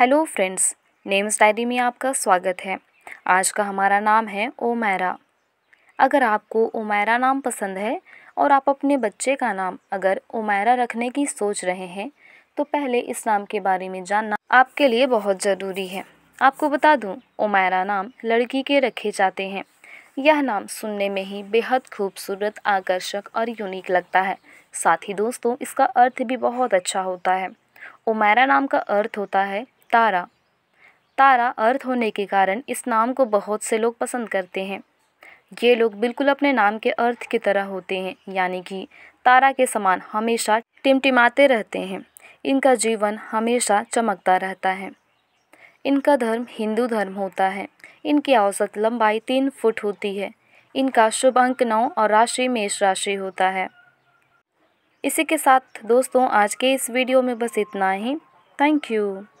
hello friends names diary में आपका स्वागत है आज का हमारा नाम है ओमैरा अगर आपको ओमैरा नाम पसंद है और आप अपने बच्चे का नाम अगर ओमैरा रखने की सोच रहे हैं तो पहले इस नाम के बारे में जानना आपके लिए बहुत ज़रूरी है आपको बता दूं ओमैरा नाम लड़की के रखे जाते हैं यह नाम सुनने में ही बेहद खूबसूरत आकर्षक और यूनिक लगता है साथ ही दोस्तों इसका अर्थ भी बहुत अच्छा होता है ओमैरा नाम का अर्थ होता है तारा तारा अर्थ होने के कारण इस नाम को बहुत से लोग पसंद करते हैं ये लोग बिल्कुल अपने नाम के अर्थ की तरह होते हैं यानी कि तारा के समान हमेशा टिमटिमाते रहते हैं इनका जीवन हमेशा चमकता रहता है इनका धर्म हिंदू धर्म होता है इनकी औसत लंबाई तीन फुट होती है इनका शुभ अंक नौ और राशि मेष राशि होता है इसी के साथ दोस्तों आज के इस वीडियो में बस इतना ही थैंक यू